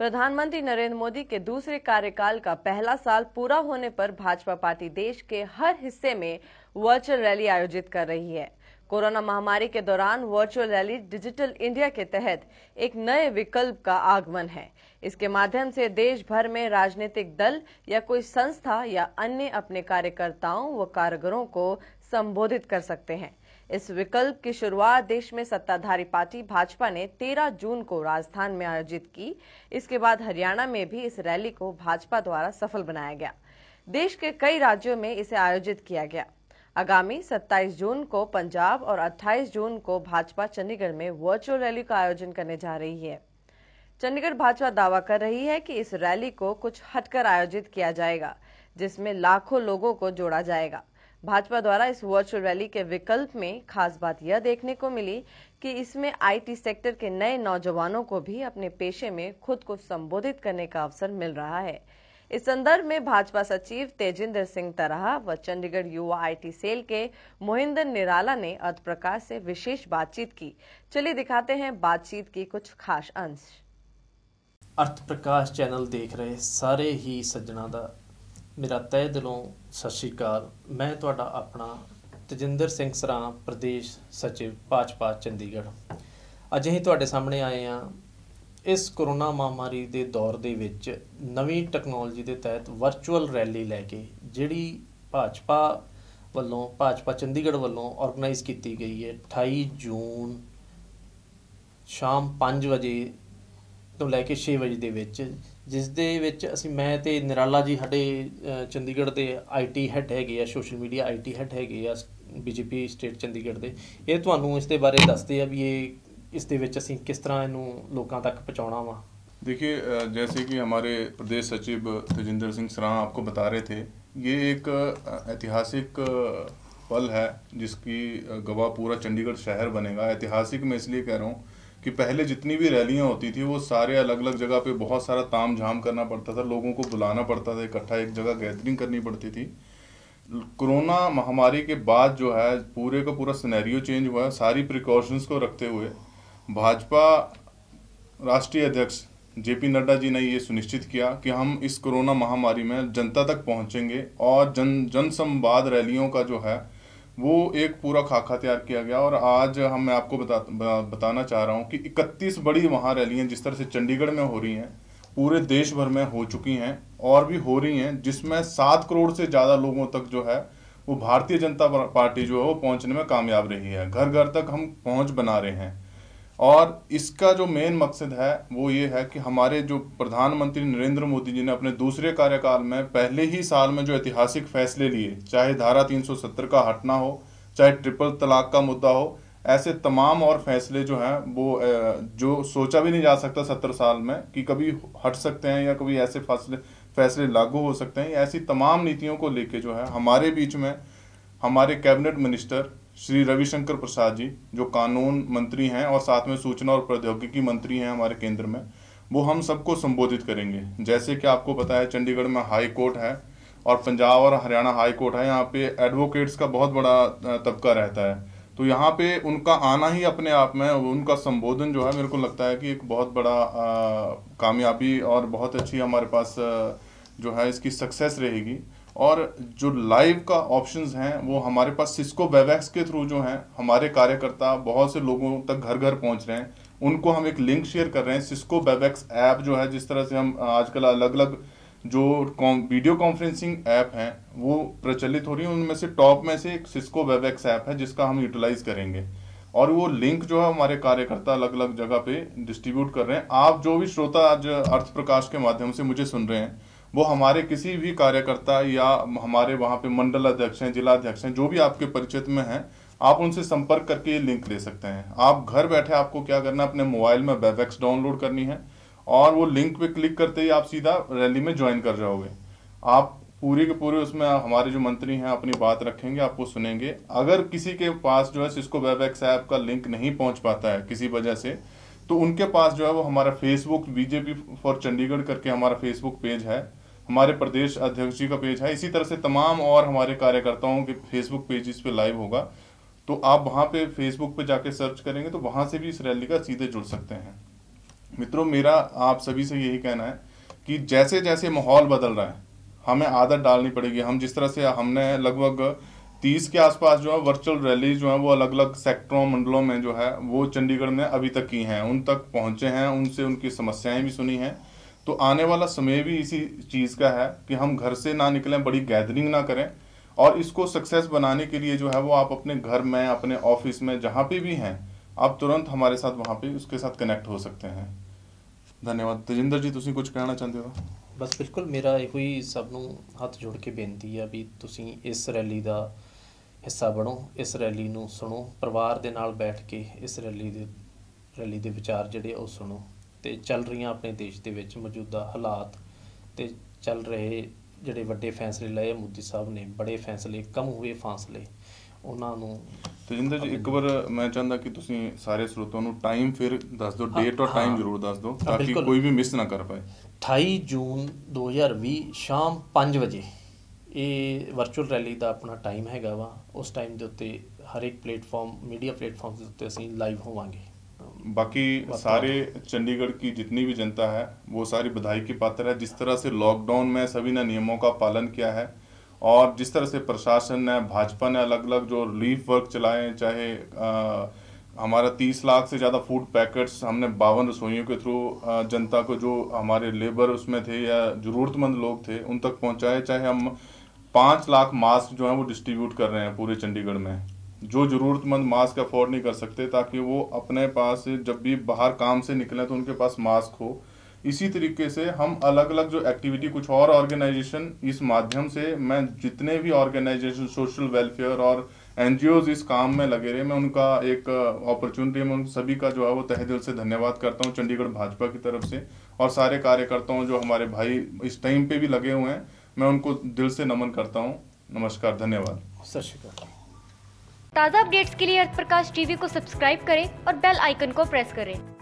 प्रधानमंत्री नरेंद्र मोदी के दूसरे कार्यकाल का पहला साल पूरा होने पर भाजपा पार्टी देश के हर हिस्से में वर्चुअल रैली आयोजित कर रही है कोरोना महामारी के दौरान वर्चुअल रैली डिजिटल इंडिया के तहत एक नए विकल्प का आगमन है इसके माध्यम से देश भर में राजनीतिक दल या कोई संस्था या अन्य अपने कार्यकर्ताओं व कारगरों को संबोधित कर सकते हैं इस विकल्प की शुरुआत देश में सत्ताधारी पार्टी भाजपा ने 13 जून को राजस्थान में आयोजित की इसके बाद हरियाणा में भी इस रैली को भाजपा द्वारा सफल बनाया गया देश के कई राज्यों में इसे आयोजित किया गया आगामी 27 जून को पंजाब और 28 जून को भाजपा चंडीगढ़ में वर्चुअल रैली का आयोजन करने जा रही है चंडीगढ़ भाजपा दावा कर रही है कि इस रैली को कुछ हटकर आयोजित किया जाएगा जिसमें लाखों लोगों को जोड़ा जाएगा भाजपा द्वारा इस वर्चुअल रैली के विकल्प में खास बात यह देखने को मिली कि इसमें आईटी सेक्टर के नए नौजवानों को भी अपने पेशे में खुद को संबोधित करने का अवसर मिल रहा है इस संदर्भ में भाजपा सचिव तेजिंदर सिंह तरहा व चंडीगढ़ युवा आईटी सेल के मोहिंदर निराला ने अर्थ प्रकाश से विशेष बातचीत की चलिए दिखाते हैं बातचीत की कुछ खास अंश अर्थ प्रकाश चैनल देख रहे सारे ही ਸੱਜਣਾ का मेरा तय दिलों सत श्रीकाल मैं ਮੈਂ अपना तजिंदर सिंह सराह प्रदेश सचिव भाजपा चंडीगढ़ अजे ਅੱਜ सामने आए ਸਾਹਮਣੇ ਇਸ ਕੋਰੋਨਾ ਮਹਾਮਾਰੀ ਦੇ ਦੌਰ ਦੇ ਵਿੱਚ ਨਵੀਂ ਟੈਕਨੋਲੋਜੀ ਦੇ ਤਹਿਤ ਵਰਚੁਅਲ ਰੈਲੀ ਲੈ ਕੇ ਜਿਹੜੀ ਭਾਜਪਾ ਵੱਲੋਂ ਭਾਜਪਾ ਚੰਡੀਗੜ੍ਹ ਵੱਲੋਂ ਆਰਗੇਨਾਈਜ਼ ਕੀਤੀ ਗਈ ਹੈ 28 ਜੂਨ ਸ਼ਾਮ 5 ਵਜੇ ਤੋਂ ਲੈ ਕੇ 6 ਵਜੇ ਦੇ ਵਿੱਚ ਜਿਸ ਦੇ ਵਿੱਚ ਅਸੀਂ ਮੈਂ ਤੇ ਨਿਰਾਲਾ ਜੀ ਸਾਡੇ ਚੰਡੀਗੜ੍ਹ ਦੇ ਆਈਟੀ ਹੈੱਡ ਹੈਗੇ ਆ ਸੋਸ਼ਲ ਮੀਡੀਆ ਆਈਟੀ ਹੈੱਡ ਹੈਗੇ ਆ ਬੀਜੇਪੀ ਸਟੇਟ ਚੰਡੀਗੜ੍ਹ ਦੇ ਇਹ ਤੁਹਾਨੂੰ ਇਸ ਦੇ ਬਾਰੇ ਦੱਸਦੇ ਆ ਵੀ ਇਹ ਇਸ ਦੇ ਵਿੱਚ ਅਸੀਂ ਕਿਸ ਤਰ੍ਹਾਂ ਇਹਨੂੰ ਲੋਕਾਂ ਤੱਕ ਪਹੁੰਚਾਉਣਾ ਵਾ देखिए जैसे कि हमारे प्रदेश सचिव तजेंद्र सिंह सराह आपको बता रहे थे ये एक ऐतिहासिक पल है जिसकी गवाह पूरा चंडीगढ़ शहर बनेगा ऐतिहासिक मैं इसलिए कह रहा हूँ कि पहले जितनी भी रैलियाँ होती थी वो सारे अलग अलग जगह पे बहुत सारा ताम झाम करना पड़ता था लोगों को बुलाना पड़ता था इकट्ठा एक जगह गैदरिंग करनी पड़ती थी कोरोना महामारी के बाद जो है पूरे का पूरा सिनेरियो चेंज हुआ है सारी प्रिकॉशंस को रखते हुए भाजपा राष्ट्रीय अध्यक्ष जे पी नड्डा जी ने ये सुनिश्चित किया कि हम इस कोरोना महामारी में जनता तक पहुंचेंगे और जन जन संवाद रैलियों का जो है वो एक पूरा खाका तैयार किया गया और आज हम मैं आपको बता बताना चाह रहा हूँ कि इकतीस बड़ी वहाँ रैलियाँ जिस तरह से चंडीगढ़ में हो रही हैं पूरे देश भर में हो चुकी हैं और भी हो रही हैं जिसमें सात करोड़ से ज़्यादा लोगों तक जो है वो भारतीय जनता पार्टी जो है वो पहुँचने में कामयाब रही है घर घर तक हम पहुँच बना रहे हैं और इसका जो मेन मकसद है वो ये है कि हमारे जो प्रधानमंत्री नरेंद्र मोदी जी ने अपने दूसरे कार्यकाल में पहले ही साल में जो ऐतिहासिक फैसले लिए चाहे धारा 370 का हटना हो चाहे ट्रिपल तलाक का मुद्दा हो ऐसे तमाम और फैसले जो हैं वो जो सोचा भी नहीं जा सकता सत्तर साल में कि कभी हट सकते हैं या कभी ऐसे फैसले फैसले लागू हो सकते हैं ऐसी तमाम नीतियों को लेके जो है हमारे बीच में हमारे कैबिनेट मिनिस्टर श्री रविशंकर प्रसाद जी जो कानून मंत्री हैं और साथ में सूचना और प्रौद्योगिकी मंत्री हैं हमारे केंद्र में वो हम सबको संबोधित करेंगे जैसे कि आपको पता है चंडीगढ़ में हाई कोर्ट है और पंजाब और हरियाणा हाई कोर्ट है यहाँ पे एडवोकेट्स का बहुत बड़ा तबका रहता है तो यहाँ पे उनका आना ही अपने आप में उनका संबोधन जो है मेरे को लगता है कि एक बहुत बड़ा कामयाबी और बहुत अच्छी हमारे पास जो है इसकी सक्सेस रहेगी और जो लाइव का ऑप्शंस हैं वो हमारे पास सिस्को वेबैक्स के थ्रू जो हैं हमारे कार्यकर्ता बहुत से लोगों तक घर घर पहुंच रहे हैं उनको हम एक लिंक शेयर कर रहे हैं सिस्को वेबैक्स ऐप जो है जिस तरह से हम आजकल अलग अलग जो कॉम वीडियो कॉन्फ्रेंसिंग ऐप हैं वो प्रचलित हो रही है उनमें से टॉप में से एक सिस्को वेवैक्स ऐप है जिसका हम यूटिलाइज करेंगे और वो लिंक जो है हमारे कार्यकर्ता अलग अलग जगह पे डिस्ट्रीब्यूट कर रहे हैं आप जो भी श्रोता आज अर्थ प्रकाश के माध्यम से मुझे सुन रहे हैं वो हमारे किसी भी कार्यकर्ता या हमारे वहाँ पे मंडल अध्यक्ष हैं जिला अध्यक्ष हैं जो भी आपके परिचित में हैं आप उनसे संपर्क करके ये लिंक ले सकते हैं आप घर बैठे आपको क्या करना है अपने मोबाइल में वेबएक्स डाउनलोड करनी है और वो लिंक पे क्लिक करते ही आप सीधा रैली में ज्वाइन कर जाओगे आप पूरे के पूरे उसमें हमारे जो मंत्री हैं अपनी बात रखेंगे आपको सुनेंगे अगर किसी के पास जो है सिस्को एक्स ऐप का लिंक नहीं पहुंच पाता है किसी वजह से तो उनके पास जो है वो हमारा फेसबुक बीजेपी फॉर चंडीगढ़ करके हमारा फेसबुक पेज है हमारे प्रदेश अध्यक्ष जी का पेज है इसी तरह से तमाम और हमारे कार्यकर्ताओं के फेसबुक पेजेस पे लाइव होगा तो आप वहाँ पे फेसबुक पे जाके सर्च करेंगे तो वहाँ से भी इस रैली का सीधे जुड़ सकते हैं मित्रों मेरा आप सभी से यही कहना है कि जैसे जैसे माहौल बदल रहा है हमें आदत डालनी पड़ेगी हम जिस तरह से हमने लगभग तीस के आसपास जो है वर्चुअल रैली जो है वो अलग अलग सेक्टरों मंडलों में जो है वो चंडीगढ़ में अभी तक की हैं उन तक पहुंचे हैं उनसे उनकी समस्याएं भी सुनी हैं तो आने वाला समय भी इसी चीज़ का है कि हम घर से ना निकलें बड़ी गैदरिंग ना करें और इसको सक्सेस बनाने के लिए जो है वो आप अपने घर में अपने ऑफिस में जहाँ पे भी हैं आप तुरंत हमारे साथ वहाँ पे उसके साथ कनेक्ट हो सकते हैं धन्यवाद ਤਜਿੰਦਰ जी तुम कुछ कहना चाहते हो बस बिल्कुल मेरा ਇਹੋ ਹੀ ਸਭ जोड़ के बेनती है भी ਆ ਵੀ ਤੁਸੀਂ ਇਸ ਰੈਲੀ ਦਾ ਹਿੱਸਾ ਬਣੋ ਇਸ ਰੈਲੀ ਨੂੰ ਸੁਣੋ ਪਰਿਵਾਰ ਦੇ ਨਾਲ ਬੈਠ रैली ਇਸ ਰੈਲੀ ਦੇ ਰੈਲੀ ਦੇ ਤੇ ਚੱਲ ਰਹੀਆਂ ਆਪਣੇ ਦੇਸ਼ ਦੇ ਵਿੱਚ ਮੌਜੂਦਾ ਹਾਲਾਤ ਤੇ ਚੱਲ ਰਹੇ ਜਿਹੜੇ ਵੱਡੇ ਫੈਸਲੇ ਲਏ ਮੋਦੀ ਸਾਹਿਬ ਨੇ ਬੜੇ ਫੈਸਲੇ ਕਮ ਹੋਏ ਫਾਸਲੇ ਉਹਨਾਂ ਨੂੰ ਤੇਜਿੰਦਰ ਜੀ ਇੱਕ ਵਾਰ ਮੈਂ ਚਾਹੁੰਦਾ ਕਿ ਤੁਸੀਂ ਸਾਰੇ ਸਰੋਤਾਂ ਨੂੰ ਟਾਈਮ ਫਿਰ ਦੱਸ ਦਿਓ ਡੇਟ ਔਰ ਟਾਈਮ ਜ਼ਰੂਰ ਦੱਸ ਦਿਓ ਤਾਂ ਕਿ ਕੋਈ ਵੀ ਮਿਸ ਨਾ ਕਰ ਪਾਏ 28 ਜੂਨ 2020 ਸ਼ਾਮ 5 ਵਜੇ ਇਹ ਵਰਚੁਅਲ ਰੈਲੀ ਦਾ ਆਪਣਾ ਟਾਈਮ ਹੈਗਾ ਵਾ ਉਸ ਟਾਈਮ ਦੇ ਉੱਤੇ ਹਰ ਇੱਕ ਪਲੇਟਫਾਰਮ ਮੀਡੀਆ ਪਲੇਟਫਾਰਮਸ ਦੇ ਉੱਤੇ ਅਸੀਂ ਲਾਈਵ ਹੋਵਾਂਗੇ बाकी सारे चंडीगढ़ की जितनी भी जनता है वो सारी बधाई के पात्र है जिस तरह से लॉकडाउन में सभी ने नियमों का पालन किया है और जिस तरह से प्रशासन ने भाजपा ने अलग अलग जो रिलीफ वर्क चलाए चाहे आ, हमारा तीस लाख से ज़्यादा फूड पैकेट्स हमने बावन रसोइयों के थ्रू जनता को जो हमारे लेबर उसमें थे या ज़रूरतमंद लोग थे उन तक पहुंचाए चाहे हम पाँच लाख मास्क जो हैं वो डिस्ट्रीब्यूट कर रहे हैं पूरे चंडीगढ़ में जो ज़रूरतमंद मास्क अफोर्ड नहीं कर सकते ताकि वो अपने पास जब भी बाहर काम से निकले तो उनके पास मास्क हो इसी तरीके से हम अलग अलग जो एक्टिविटी कुछ और ऑर्गेनाइजेशन इस माध्यम से मैं जितने भी ऑर्गेनाइजेशन सोशल वेलफेयर और एन इस काम में लगे रहे मैं उनका एक अपॉर्चुनिटी में उन सभी का जो है वो तहे दिल से धन्यवाद करता हूँ चंडीगढ़ भाजपा की तरफ से और सारे कार्यकर्ताओं जो हमारे भाई इस टाइम पे भी लगे हुए हैं मैं उनको दिल से नमन करता हूँ नमस्कार धन्यवाद सत श्रीकाल ताज़ा अपडेट्स के लिए अर्थ प्रकाश टीवी को सब्सक्राइब करें और बेल आइकन को प्रेस करें